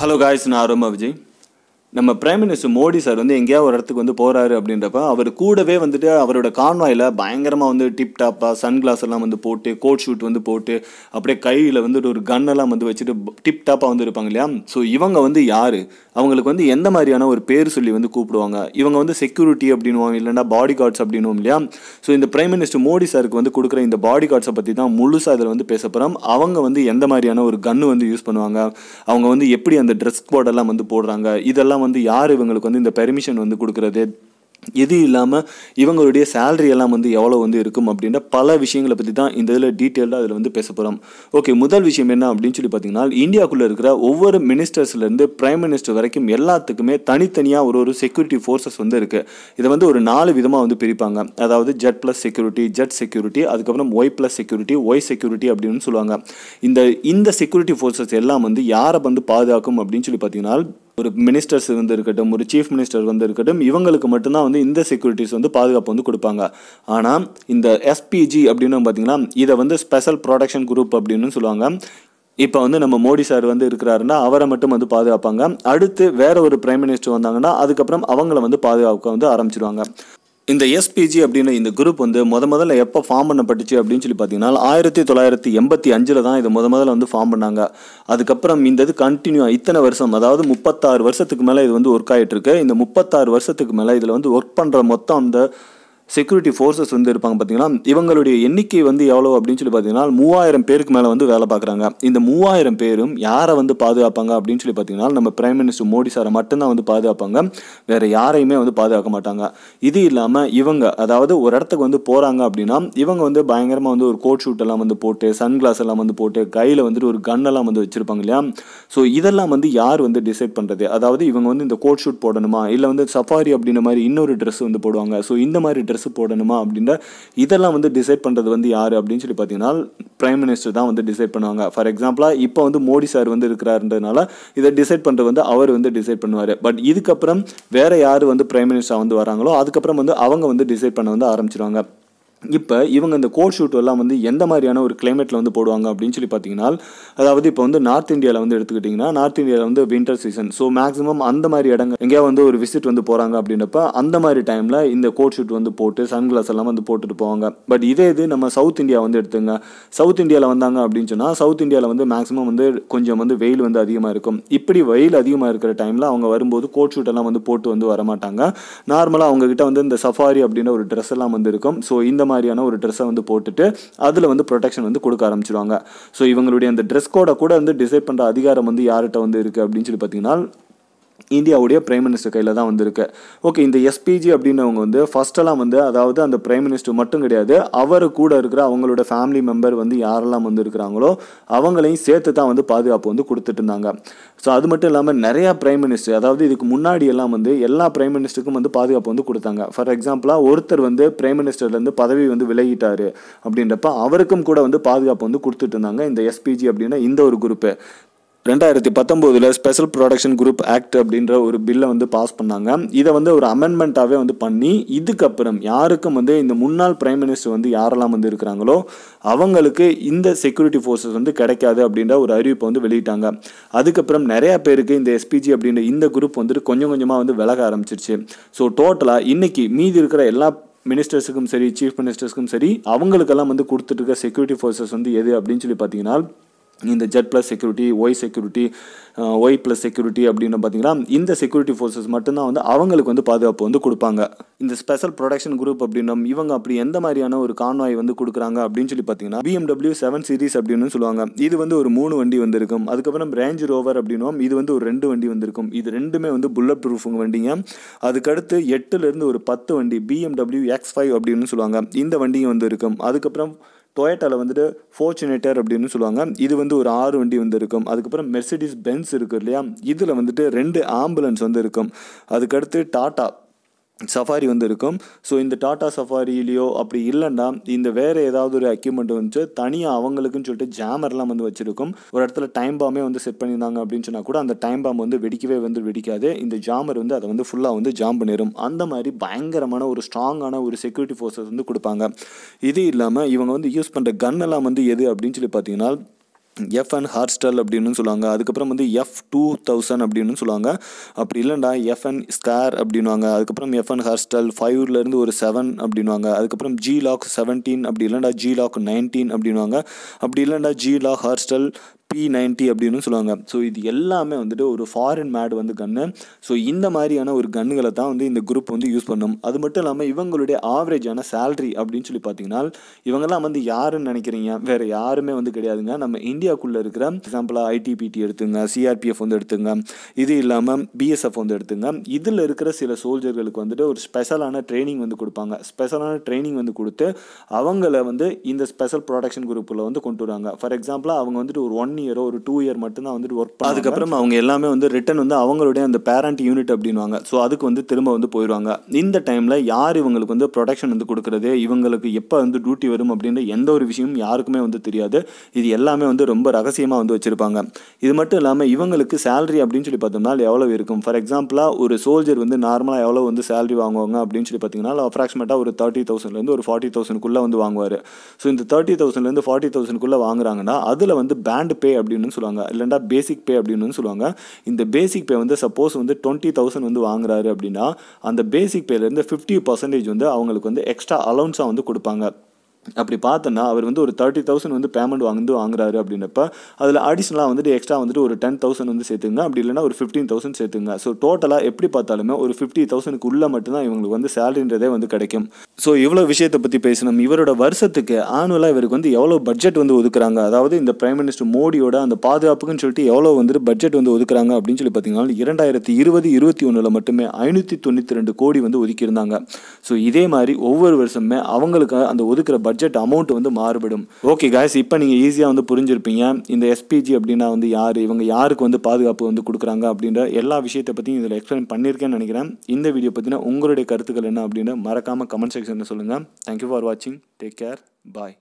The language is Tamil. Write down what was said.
हलो गायस् ना आरोम विजय நம்ம பிரைம் மினிஸ்டர் மோடி சார் வந்து எங்கேயாவது ஒரு இடத்துக்கு வந்து போகிறாரு அப்படின்றப்ப அவர் கூடவே வந்துட்டு அவரோட கான்வாயில் பயங்கரமாக வந்து டிப் டாப்பாக சன்கிளாஸ் எல்லாம் வந்து போட்டு கோட் ஷூட் வந்து போட்டு அப்படியே கையில் வந்துட்டு ஒரு கன்னெல்லாம் வந்து வச்சுட்டு டிப் டாப்பாக வந்து இருப்பாங்க இல்லையா ஸோ இவங்க வந்து யார் அவங்களுக்கு வந்து எந்த மாதிரியான ஒரு பேர் சொல்லி வந்து கூப்பிடுவாங்க இவங்க வந்து செக்யூரிட்டி அப்படின்வாங்க இல்லைனா பாடி கார்ட்ஸ் அப்படின்னும் இல்லையா ஸோ இந்த பிரைம் மினிஸ்டர் மோடி சாருக்கு வந்து கொடுக்குற இந்த பாடி கார்ட்ஸை பற்றி தான் முழுசாக இதில் வந்து பேச போகிறோம் அவங்க வந்து எந்த மாதிரியான ஒரு கன்னு வந்து யூஸ் பண்ணுவாங்க அவங்க வந்து எப்படி அந்த ட்ரெஸ் கோடெல்லாம் வந்து போடுறாங்க இதெல்லாம் இதெல்லாம் வந்து யார் இவங்களுக்கு வந்து இந்த பெர்மிஷன் வந்து கொடுக்குறது இது இல்லாமல் இவங்களுடைய சேலரி எல்லாம் வந்து எவ்வளோ வந்து இருக்கும் அப்படின்ற பல விஷயங்களை பற்றி தான் இந்த இதில் டீட்டெயிலாக அதில் வந்து பேச போகிறோம் ஓகே முதல் விஷயம் என்ன அப்படின்னு சொல்லி பார்த்தீங்கன்னா இந்தியாவுக்குள்ளே இருக்கிற ஒவ்வொரு மினிஸ்டர்ஸ்லேருந்து பிரைம் மினிஸ்டர் வரைக்கும் எல்லாத்துக்குமே தனித்தனியாக ஒரு ஒரு செக்யூரிட்டி ஃபோர்ஸஸ் வந்து இருக்குது இதை வந்து ஒரு நாலு விதமாக வந்து பிரிப்பாங்க அதாவது Z plus security Z security அதுக்கப்புறம் Y plus security Y security அப்படின்னு சொல்லுவாங்க இந்த இந்த செக்யூரிட்டி ஃபோர்ஸஸ் எல்லாம் வந்து யாரை வந்து பாதுகாக்கும் அப்படின்னு சொல்லி பார்த்தீங்கன்னா ஒரு மினிஸ்டர்ஸ் வந்து இருக்கட்டும் ஒரு சீஃப் மினிஸ்டர் வந்து இருக்கட்டும் இவங்களுக்கு மட்டும்தான் வந்து இந்த செக்யூரிட்டிஸ் வந்து பாதுகாப்பு வந்து கொடுப்பாங்க ஆனால் இந்த எஸ்பிஜி அப்படின்னு பார்த்தீங்கன்னா இதை வந்து ஸ்பெஷல் ப்ரொடக்ஷன் குரூப் அப்படின்னு சொல்லுவாங்க இப்போ வந்து நம்ம மோடி சார் வந்து இருக்கிறாருன்னா அவரை மட்டும் வந்து பாதுகாப்பாங்க அடுத்து வேற ஒரு பிரைம் மினிஸ்டர் வந்தாங்கன்னா அதுக்கப்புறம் அவங்கள வந்து பாதுகாக்க வந்து ஆரம்பிச்சிருவாங்க இந்த எஸ்பிஜி அப்படின்னு இந்த குரூப் வந்து முத முதல்ல எப்போ ஃபார்ம் பண்ணப்பட்டுச்சு அப்படின்னு சொல்லி பார்த்தீங்கன்னா ஆயிரத்தி தொள்ளாயிரத்தி எண்பத்தி அஞ்சில் தான் இதை முத முதல்ல வந்து ஃபார்ம் பண்ணாங்க அதுக்கப்புறம் இந்த இது கண்டினியூ இத்தனை வருஷம் அதாவது முப்பத்தாறு வருஷத்துக்கு மேலே இது வந்து ஒர்க் ஆகிட்டு இருக்கு இந்த முப்பத்தாறு வருஷத்துக்கு மேலே இதில் வந்து ஒர்க் பண்ணுற மொத்தம் அந்த செக்யூரிட்டி ஃபோர்ஸஸ் வந்து இருப்பாங்க பார்த்தீங்கன்னா இவங்களுடைய எண்ணிக்கை வந்து எவ்வளோ அப்படின்னு சொல்லி பார்த்தீங்கன்னா மூவாயிரம் பேருக்கு மேலே வந்து வேலை பார்க்குறாங்க இந்த மூவாயிரம் பேரும் யாரை வந்து பாதுகாப்பாங்க அப்படின்னு சொல்லி பார்த்தீங்கன்னா நம்ம பிரைம் மினிஸ்டர் மோடி சாரை மட்டும்தான் வந்து பாதுகாப்பாங்க வேறு யாரையுமே வந்து பாதுகாக்க மாட்டாங்க இது இல்லாமல் இவங்க அதாவது ஒரு இடத்துக்கு வந்து போகிறாங்க அப்படின்னா இவங்க வந்து பயங்கரமாக வந்து ஒரு கோட் ஷூட் எல்லாம் வந்து போட்டு சன்கிளாஸ் எல்லாம் வந்து போட்டு கையில் வந்துட்டு ஒரு கன்னெல்லாம் வந்து வச்சுருப்பாங்க இல்லையா ஸோ இதெல்லாம் வந்து யார் வந்து டிசைட் பண்ணுறது அதாவது இவங்க வந்து இந்த கோட் ஷூட் போடணுமா இல்லை வந்து சஃபாரி அப்படின்ற மாதிரி இன்னொரு ட்ரெஸ் வந்து போடுவாங்க ஸோ இந்த மாதிரி ட்ரெஸ் ட்ரெஸ் போடணுமா அப்படின்ற இதெல்லாம் வந்து டிசைட் பண்ணுறது வந்து யார் அப்படின்னு சொல்லி பார்த்தீங்கன்னா பிரைம் மினிஸ்டர் தான் வந்து டிசைட் பண்ணுவாங்க ஃபார் எக்ஸாம்பிளாக இப்போ வந்து மோடி சார் வந்து இருக்கிறாருன்றதுனால இதை டிசைட் பண்ணுறது வந்து அவர் வந்து டிசைட் பண்ணுவார் பட் இதுக்கப்புறம் வேறு யார் வந்து பிரைம் மினிஸ்டராக வந்து வராங்களோ அதுக்கப்புறம் வந்து அவங்க வந்து டிசைட் பண்ண வந்து ஆரம்பிச்சிருவாங்க இப்போ இவங்க இந்த கோட் ஷூட் எல்லாம் வந்து எந்த மாதிரியான ஒரு கிளைமேட்டில் வந்து போடுவாங்க அப்படின்னு சொல்லி பார்த்தீங்கன்னா அதாவது இப்போ வந்து நார்த் இந்தியாவில் வந்து எடுத்துக்கிட்டிங்கன்னா நார்த் இந்தியாவில் வந்து வின்டர் சீசன் ஸோ மேக்ஸிமம் அந்த மாதிரி இடங்கள் எங்கேயா வந்து ஒரு விசிட் வந்து போகிறாங்க அப்படின்றப்ப அந்த மாதிரி டைமில் இந்த கோட் ஷூட் வந்து போட்டு சன்கிளாஸ் எல்லாம் வந்து போட்டுட்டு போவாங்க பட் இதே இது நம்ம சவுத் இந்தியா வந்து எடுத்துங்க சவுத் இந்தியாவில் வந்தாங்க அப்படின்னு சொன்னால் சவுத் இந்தியாவில் வந்து மேக்ஸிமம் வந்து கொஞ்சம் வந்து வெயில் வந்து அதிகமாக இருக்கும் இப்படி வெயில் அதிகமாக இருக்கிற டைமில் அவங்க வரும்போது கோட் ஷூட் எல்லாம் வந்து போட்டு வந்து வரமாட்டாங்க நார்மலாக அவங்கக்கிட்ட வந்து இந்த சஃபாரி அப்படின்ற ஒரு ட்ரெஸ் எல்லாம் வந்து இருக்கும் ஸோ இந்த மாதிரி மாதிரியான ஒரு ட்ரெஸ்ஸை வந்து போட்டுட்டு அதில் வந்து ப்ரொடெக்ஷன் வந்து கொடுக்க ஆரம்பிச்சிருவாங்க ஸோ இவங்களுடைய அந்த ட்ரெஸ் கோடை கூட வந்து டிசைட் பண்ணுற அதிகாரம் வந்து யார்கிட்ட வந்து இருக்குது அப்படின்னு சொல்லி பார்த்தீங்கன்னா இந்தியாவுடைய பிரைம் மினிஸ்டர் கையில் தான் வந்திருக்கு ஓகே இந்த எஸ்பிஜி அப்படின்னவங்க வந்து ஃபஸ்ட்டெல்லாம் வந்து அதாவது அந்த பிரைம் மினிஸ்டர் மட்டும் கிடையாது அவர் கூட இருக்கிற அவங்களோட ஃபேமிலி மெம்பர் வந்து யாரெல்லாம் வந்து இருக்கிறாங்களோ அவங்களையும் சேர்த்து தான் வந்து பாதுகாப்பு வந்து கொடுத்துட்டு இருந்தாங்க ஸோ அது மட்டும் இல்லாமல் நிறையா பிரைம் மினிஸ்டர் அதாவது இதுக்கு முன்னாடி எல்லாம் வந்து எல்லா பிரைம் மினிஸ்டருக்கும் வந்து பாதுகாப்பு வந்து கொடுத்தாங்க ஃபார் எக்ஸாம்பிளாக ஒருத்தர் வந்து பிரைம் மினிஸ்டர்லேருந்து பதவி வந்து விலகிட்டார் அப்படின்றப்ப அவருக்கும் கூட வந்து பாதுகாப்பு வந்து கொடுத்துட்டு இருந்தாங்க இந்த எஸ்பிஜி அப்படின்னா இந்த ஒரு குரூப்பு ரெண்டாயிரத்தி பத்தொம்போதில் ஸ்பெஷல் ப்ரொடக்ஷன் குரூப் ஆக்ட் அப்படின்ற ஒரு பில்லை வந்து பாஸ் பண்ணாங்க இதை வந்து ஒரு அமெண்ட்மெண்ட்டாகவே வந்து பண்ணி இதுக்கப்புறம் யாருக்கும் வந்து இந்த முன்னாள் பிரைம் மினிஸ்டர் வந்து யாரெல்லாம் வந்து இருக்கிறாங்களோ அவங்களுக்கு இந்த செக்யூரிட்டி ஃபோர்ஸஸ் வந்து கிடைக்காது அப்படின்ற ஒரு அறிவிப்பை வந்து வெளியிட்டாங்க அதுக்கப்புறம் நிறையா பேருக்கு இந்த எஸ்பிஜி அப்படின்ற இந்த குரூப் வந்துட்டு கொஞ்சம் கொஞ்சமாக வந்து விலக ஆரம்பிச்சிருச்சு ஸோ டோட்டலாக இன்றைக்கி மீதி இருக்கிற எல்லா மினிஸ்டர்ஸுக்கும் சரி சீஃப் மினிஸ்டர்ஸுக்கும் சரி அவங்களுக்கெல்லாம் வந்து கொடுத்துட்டு இருக்க செக்யூரிட்டி ஃபோர்ஸஸ் வந்து எது அப்படின்னு சொல்லி பார்த்தீங்கன்னா இந்த Z plus security Y security Y plus security அப்படின்னு பார்த்தீங்கன்னா இந்த செக்யூரிட்டி ஃபோர்ஸஸ் மட்டும்தான் வந்து அவங்களுக்கு வந்து பாதுகாப்பு வந்து கொடுப்பாங்க இந்த ஸ்பெஷல் ப்ரொடக்ஷன் குரூப் அப்படின்னும் இவங்க அப்படி எந்த மாதிரியான ஒரு கான்வாய் வந்து கொடுக்குறாங்க அப்படின்னு சொல்லி பார்த்தீங்கன்னா பிஎம்டபிள்யூ செவன் சீரிஸ் அப்படின்னு சொல்லுவாங்க இது வந்து ஒரு மூணு வண்டி வந்திருக்கும் அதுக்கப்புறம் ரேஞ்ச் ரோவர் அப்படின்னும் இது வந்து ஒரு ரெண்டு வண்டி வந்திருக்கும் இது ரெண்டுமே வந்து புல்லட் ப்ரூஃப் வண்டிங்க அதுக்கடுத்து எட்டுலேருந்து ஒரு பத்து வண்டி பிஎம்டபிள்யூ எக்ஸ் ஃபைவ் அப்படின்னு சொல்லுவாங்க இந்த வண்டியும் வந்து இருக்கும் அதுக்கப்புறம் டொயேட்டாவில் வந்துட்டு ஃபோர்ச்சுனேட்டர் அப்படின்னு சொல்லுவாங்க இது வந்து ஒரு ஆறு வண்டி வந்து இருக்கும் அதுக்கப்புறம் மெர்சிடிஸ் பென்ஸ் இருக்கு இல்லையா இதில் வந்துட்டு ரெண்டு ஆம்புலன்ஸ் வந்து இருக்கும் அதுக்கடுத்து டாட்டா சஃபாரி வந்து இருக்கும் ஸோ இந்த டாட்டா சஃபாரிலேயோ அப்படி இல்லைன்னா இந்த வேறு ஏதாவது ஒரு அக்யூப்மெண்ட் வந்துச்சு தனியாக அவங்களுக்குன்னு சொல்லிட்டு ஜாமர்லாம் வந்து வச்சுருக்கும் ஒரு இடத்துல டைம் பாமே வந்து செட் பண்ணியிருந்தாங்க அப்படின்னு சொன்னால் கூட அந்த டைம் பாம் வந்து வெடிக்கவே வந்து வெடிக்காது இந்த ஜாமர் வந்து அதை வந்து ஃபுல்லாக வந்து ஜாம் பண்ணிடும் அந்த மாதிரி பயங்கரமான ஒரு ஸ்ட்ராங்கான ஒரு செக்யூரிட்டி ஃபோர்ஸஸ் வந்து கொடுப்பாங்க இது இல்லாமல் இவங்க வந்து யூஸ் பண்ணுற கன்னெல்லாம் வந்து எது அப்படின்னு சொல்லி பார்த்தீங்கன்னா எஃப் அண்ட் ஹார்ஸ்டல் அப்படின்னு சொல்லுவாங்க அதுக்கப்புறம் வந்து எஃப் டூ தௌசண்ட் அப்படின்னு சொல்லுவாங்க அப்படி இல்லைண்டா எஃப் அண்ட் ஸ்கார் அப்படின்வாங்க அதுக்கப்புறம் எஃப் அண்ட் ஹார்ஸ்டல் ஃபைவ்லேருந்து ஒரு செவன் அப்படின்வாங்க அதுக்கப்புறம் ஜி லாக் செவன்டீன் அப்படி இல்லைண்டா ஜி லாக் நைன்டீன் அப்படின்வாங்க அப்படி இல்லைண்டா ஜி லாக் ஹார்ஸ்டல் பி நைன்டி அப்படின்னு சொல்லுவாங்க ஸோ இது எல்லாமே வந்துட்டு ஒரு ஃபாரின் மேட் வந்து கன்று ஸோ இந்த மாதிரியான ஒரு கன்னுகளை தான் வந்து இந்த குரூப் வந்து யூஸ் பண்ணும் அது மட்டும் இல்லாமல் இவங்களுடைய ஆவரேஜான சேல்ரி அப்படின்னு சொல்லி பார்த்தீங்கன்னா இவங்கெல்லாம் வந்து யாருன்னு நினைக்கிறீங்க வேறு யாருமே வந்து கிடையாதுங்க நம்ம இந்தியாவுக்குள்ளே இருக்கிற எக்ஸாம்பிளாக ஐடிபிடி எடுத்துங்க சிஆர்பிஎஃப் வந்து எடுத்துங்க இது இல்லாமல் பிஎஸ்எஃப் வந்து எடுத்துங்க இதில் இருக்கிற சில சோல்ஜர்களுக்கு வந்துட்டு ஒரு ஸ்பெஷலான ட்ரைனிங் வந்து கொடுப்பாங்க ஸ்பெஷலான ட்ரைனிங் வந்து கொடுத்து அவங்கள வந்து இந்த ஸ்பெஷல் ப்ரொடக்ஷன் குரூப்பில் வந்து கொண்டு வராங்க ஃபார் எக்ஸாம்பிளாக அவங்க வந்துட்டு ஒரு ஒன் இயரோ ஒரு டூ இயர் மட்டும்தான் வந்துட்டு ஒர்க் அதுக்கப்புறம் அவங்க எல்லாமே வந்து ரிட்டன் வந்து அவங்களுடைய அந்த பேரண்ட் யூனிட் அப்படின்வாங்க ஸோ அதுக்கு வந்து திரும்ப வந்து போயிடுவாங்க இந்த டைமில் யார் இவங்களுக்கு வந்து ப்ரொடெக்ஷன் வந்து கொடுக்குறது இவங்களுக்கு எப்போ வந்து டியூட்டி வரும் அப்படின்ற எந்த ஒரு விஷயமும் யாருக்குமே வந்து தெரியாது இது எல்லாமே வந்து ரொம்ப ரகசியமாக வந்து வச்சுருப்பாங்க இது மட்டும் இல்லாமல் இவங்களுக்கு சேலரி அப்படின்னு சொல்லி பார்த்தோம்னா எவ்வளோ இருக்கும் ஃபார் எக்ஸாம்பிளாக ஒரு சோல்ஜர் வந்து நார்மலாக எவ்வளோ வந்து சேலரி வாங்குவாங்க அப்படின்னு சொல்லி பார்த்தீங்கன்னா அப்ராக்சிமேட்டாக ஒரு தேர்ட்டி தௌசண்ட்லேருந்து ஒரு ஃபார்ட்டி தௌசண்ட்குள்ளே வந்து வாங்குவார் ஸோ இந்த தேர்ட்டி தௌசண்ட்லேருந்து ஃபார்ட்டி தௌசண்ட்குள்ளே வாங்குறாங்கன்னா அதில் வந்து பேண்ட் பே அப்படின்னு சொல்லுவாங்க இல்லைண்டா பேசிக் பே அப்படின்னு சொல்லுவாங்க இந்த பேசிக் பே வந்து சப்போஸ் வந்து டுவெண்ட்டி தௌசண்ட் வந்து வாங்குறாரு அப்படின்னா அந்த பேசிக் பேலேருந்து ஃபிஃப்டி பர்சன்டேஜ் வந்து அவங்களுக்கு வந்து எக்ஸ்ட்ரா அலவுன்ஸாக வந்து கொடுப்பாங்க அப்படி பார்த்தோன்னா அவர் வந்து ஒரு தேர்ட்டி தௌசண்ட் வந்து பேமெண்ட் வாங்கி வாங்குறாரு அப்படின்னப்ப அதில் அடிஷனலாக வந்துட்டு எக்ஸ்ட்ரா வந்துட்டு ஒரு டென் தௌசண்ட் வந்து சேர்த்துங்க அப்படி இல்லைனா ஒரு ஃபிஃப்டீன் தௌசண்ட் சேர்த்துங்க ஸோ டோட்டலாக எப்படி பார்த்தாலுமே ஒரு ஃபிஃப்டி தௌசண்ட்க்கு உள்ளே மட்டும்தான் இவங்களுக்கு வந்து சேலரின்றதே வந்து கிடைக்கும் ஸோ இவ்வளோ விஷயத்தை பற்றி பேசணும் இவரோட வருஷத்துக்கு ஆனுவலாக இவருக்கு வந்து எவ்வளோ பட்ஜெட் வந்து ஒதுக்குறாங்க அதாவது இந்த பிரைம் மினிஸ்டர் மோடியோட அந்த பாதுகாப்புக்குன்னு சொல்லிட்டு எவ்வளோ வந்துட்டு பட்ஜெட் வந்து ஒதுக்குறாங்க அப்படின்னு சொல்லி பார்த்தீங்கன்னா இரண்டாயிரத்தி இருபது இருபத்தி ஒன்றில் மட்டுமே ஐநூற்றி தொண்ணூற்றி ரெண்டு கோடி வந்து ஒதுக்கியிருந்தாங்க ஸோ இதே மாதிரி ஒவ்வொரு வருஷமே அவங்களுக்கு அந்த ஒதுக்குற பட்ஜெட் பட்ஜெட் அமௌண்ட் வந்து மாறுபடும் ஓகே காய்ஸ் இப்போ நீங்கள் ஈஸியாக வந்து புரிஞ்சிருப்பீங்க இந்த எஸ்பிஜி அப்படின்னா வந்து யார் இவங்க யாருக்கு வந்து பாதுகாப்பு வந்து கொடுக்குறாங்க அப்படின்ற எல்லா விஷயத்தை பற்றியும் இதில் எக்ஸ்பிளைன் பண்ணியிருக்கேன்னு நினைக்கிறேன் இந்த வீடியோ பற்றினா உங்களுடைய கருத்துக்கள் என்ன அப்படின்னு மறக்காமல் கமெண்ட் செக்ஷனில் சொல்லுங்கள் தேங்க்யூ ஃபார் வாட்சிங் டேக் கேர் பாய்